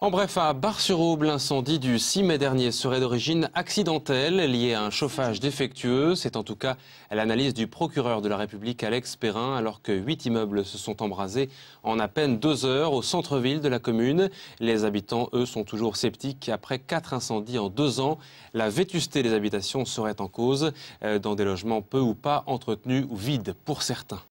En bref, à Bar-sur-Aube, l'incendie du 6 mai dernier serait d'origine accidentelle, liée à un chauffage défectueux. C'est en tout cas l'analyse du procureur de la République Alex Perrin, alors que huit immeubles se sont embrasés en à peine deux heures au centre-ville de la commune. Les habitants, eux, sont toujours sceptiques après quatre incendies en deux ans. La vétusté des habitations serait en cause euh, dans des logements peu ou pas entretenus ou vides pour certains.